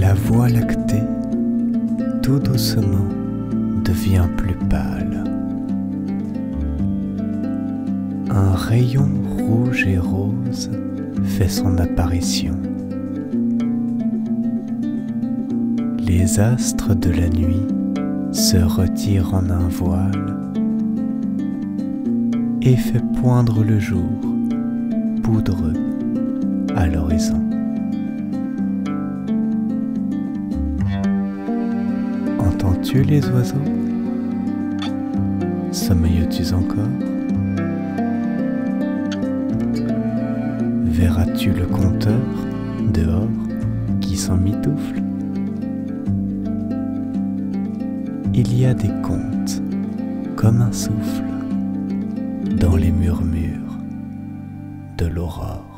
La voie lactée, tout doucement, devient plus pâle. Un rayon rouge et rose fait son apparition. Les astres de la nuit se retirent en un voile et fait poindre le jour poudreux à l'horizon. tu les oiseaux Sommeilles-tu encore Verras-tu le compteur dehors qui s'en mitoufle, Il y a des contes comme un souffle dans les murmures de l'aurore.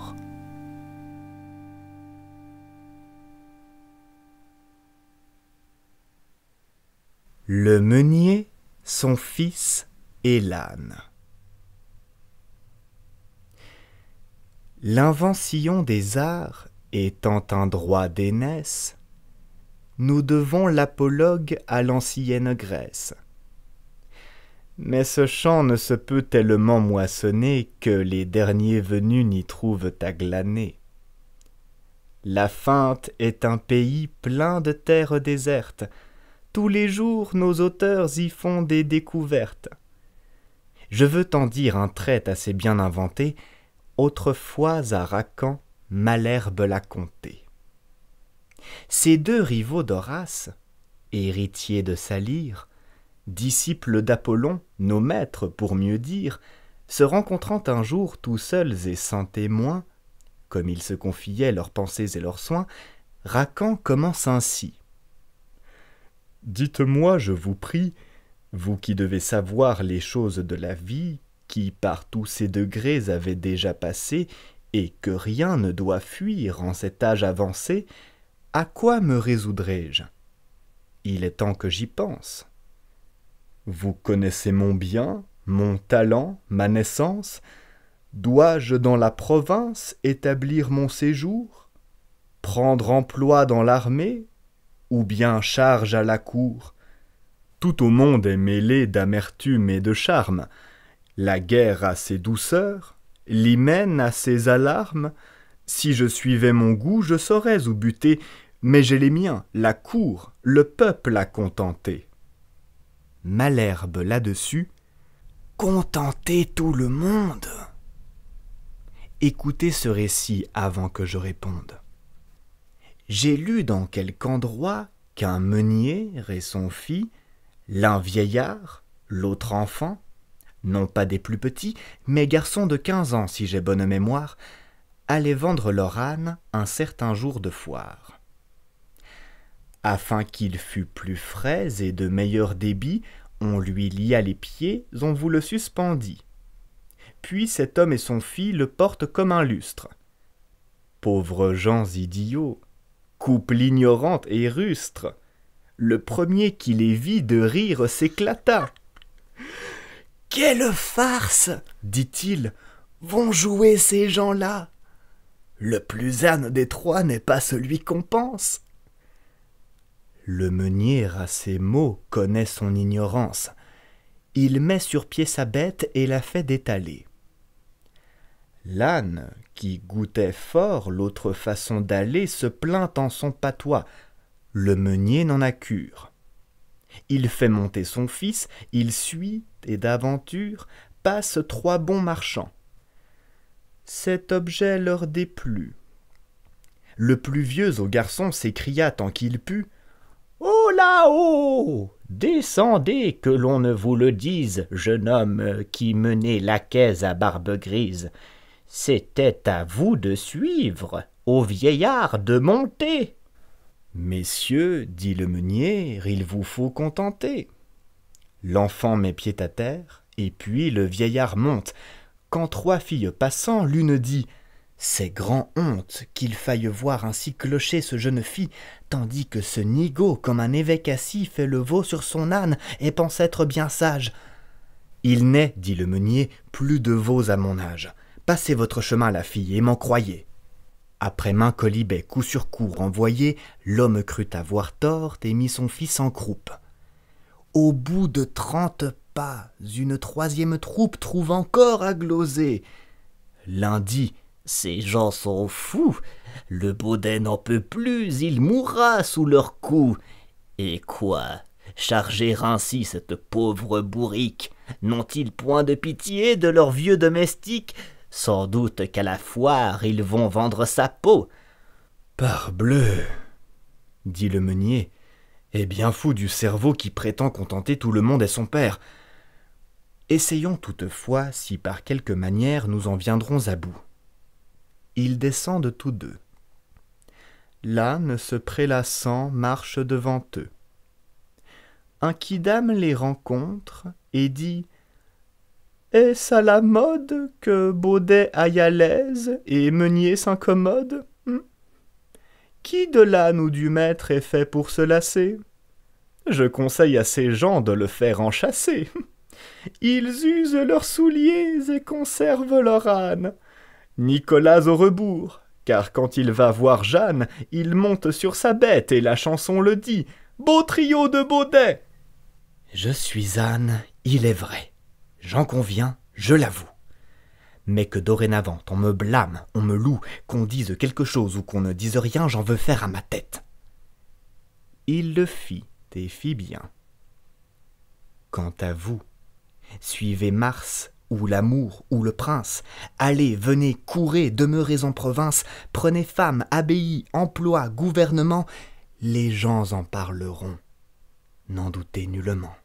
le meunier, son fils et l'âne. L'invention des arts étant un droit d'aînesse, nous devons l'apologue à l'ancienne Grèce. Mais ce champ ne se peut tellement moissonner que les derniers venus n'y trouvent à glaner. La feinte est un pays plein de terres désertes, tous les jours, nos auteurs y font des découvertes. Je veux t'en dire un trait assez bien inventé. Autrefois à Racan, Malherbe l'a conté. Ces deux rivaux d'Horace, héritiers de sa disciples d'Apollon, nos maîtres pour mieux dire, se rencontrant un jour tout seuls et sans témoins, comme ils se confiaient leurs pensées et leurs soins, Racan commence ainsi. Dites-moi, je vous prie, vous qui devez savoir les choses de la vie, qui par tous ces degrés avez déjà passé, et que rien ne doit fuir en cet âge avancé, à quoi me résoudrai-je Il est temps que j'y pense. Vous connaissez mon bien, mon talent, ma naissance Dois-je dans la province établir mon séjour Prendre emploi dans l'armée ou bien charge à la cour. Tout au monde est mêlé d'amertume et de charme. La guerre a ses douceurs, l'hymen a ses alarmes. Si je suivais mon goût, je saurais où buter, mais j'ai les miens, la cour, le peuple à contenter. Malherbe là-dessus. Contenter tout le monde. Écoutez ce récit avant que je réponde j'ai lu dans quelque endroit qu'un meunier et son fils, l'un vieillard, l'autre enfant, non pas des plus petits, mais garçons de quinze ans si j'ai bonne mémoire, allaient vendre leur âne un certain jour de foire. Afin qu'il fût plus frais et de meilleur débit, on lui lia les pieds, on vous le suspendit. Puis cet homme et son fils le portent comme un lustre. Pauvres gens idiots, Couple l'ignorante et rustre. Le premier qui les vit de rire s'éclata. Quelle farce dit-il. Vont jouer ces gens-là. Le plus âne des trois n'est pas celui qu'on pense. Le meunier, à ces mots, connaît son ignorance. Il met sur pied sa bête et la fait détaler. L'âne, qui goûtait fort l'autre façon d'aller, se plaint en son patois. Le meunier n'en a cure. Il fait monter son fils, il suit, et d'aventure Passe trois bons marchands. Cet objet leur déplut. Le plus vieux au garçon s'écria tant qu'il put Oh là-haut Descendez, que l'on ne vous le dise, jeune homme qui menait la caisse à barbe grise. C'était à vous de suivre, au vieillard de monter. Messieurs, dit le meunier, il vous faut contenter. L'enfant met pied à terre, et puis le vieillard monte. Quand trois filles passant, l'une dit C'est grand honte qu'il faille voir ainsi clocher ce jeune fille, tandis que ce nigaud, comme un évêque assis, fait le veau sur son âne et pense être bien sage. Il n'est, dit le meunier, plus de veaux à mon âge. Passez votre chemin, la fille, et m'en croyez. Après main colibet, coup sur coup renvoyé, l'homme crut avoir tort et mit son fils en croupe. Au bout de trente pas, une troisième troupe trouve encore à gloser. Lundi, Ces gens sont fous, le baudet n'en peut plus, il mourra sous leurs coups. Et quoi Charger ainsi cette pauvre bourrique N'ont-ils point de pitié de leur vieux domestique sans doute qu'à la foire ils vont vendre sa peau. Parbleu. dit le meunier, et bien fou du cerveau qui prétend contenter tout le monde et son père. Essayons toutefois si par quelque manière nous en viendrons à bout. Ils descendent tous deux. L'âne se prélassant marche devant eux. Un quidam les rencontre et dit est-ce à la mode que Baudet aille à l'aise et Meunier s'incommode hum? Qui de l'âne ou du maître est fait pour se lasser Je conseille à ces gens de le faire enchasser. Ils usent leurs souliers et conservent leur âne. Nicolas au rebours, car quand il va voir Jeanne, il monte sur sa bête et la chanson le dit. Beau trio de Baudet. Je suis Anne, il est vrai j'en conviens, je l'avoue. Mais que dorénavant on me blâme, on me loue, qu'on dise quelque chose ou qu'on ne dise rien, j'en veux faire à ma tête. Il le fit et fit bien. Quant à vous, suivez Mars ou l'amour ou le prince, allez, venez, courez, demeurez en province, prenez femme, abbaye, emploi, gouvernement, les gens en parleront. N'en doutez nullement.